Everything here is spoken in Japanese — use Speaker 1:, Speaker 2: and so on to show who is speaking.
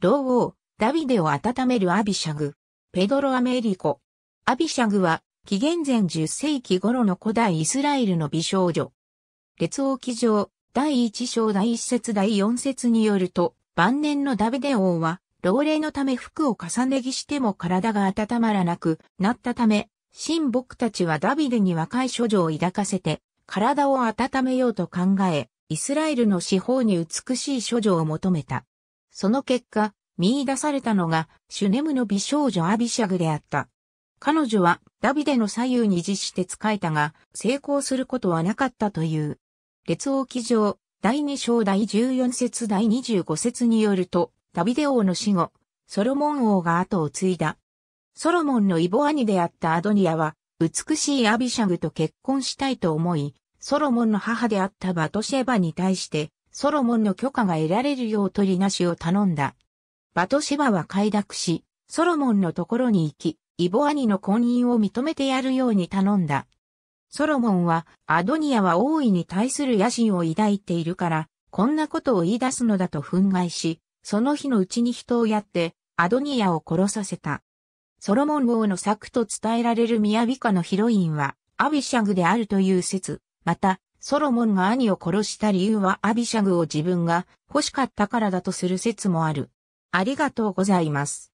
Speaker 1: 老王、ダビデを温めるアビシャグ、ペドロ・アメリコ。アビシャグは、紀元前10世紀頃の古代イスラエルの美少女。列王記上、第1章第1節第4節によると、晩年のダビデ王は、老齢のため服を重ね着しても体が温まらなくなったため、新僕たちはダビデに若い処女を抱かせて、体を温めようと考え、イスラエルの四方に美しい処女を求めた。その結果、見出されたのが、シュネムの美少女アビシャグであった。彼女は、ダビデの左右に実して使えたが、成功することはなかったという。列王記上、第2章第14節第25節によると、ダビデ王の死後、ソロモン王が後を継いだ。ソロモンの異母兄であったアドニアは、美しいアビシャグと結婚したいと思い、ソロモンの母であったバトシェバに対して、ソロモンの許可が得られるよう取りなしを頼んだ。バトシバは快諾し、ソロモンのところに行き、イボアニの婚姻を認めてやるように頼んだ。ソロモンは、アドニアは大いに対する野心を抱いているから、こんなことを言い出すのだと憤慨し、その日のうちに人をやって、アドニアを殺させた。ソロモン王の策と伝えられる宮美家のヒロインは、アビシャグであるという説、また、ソロモンが兄を殺した理由はアビシャグを自分が欲しかったからだとする説もある。ありがとうございます。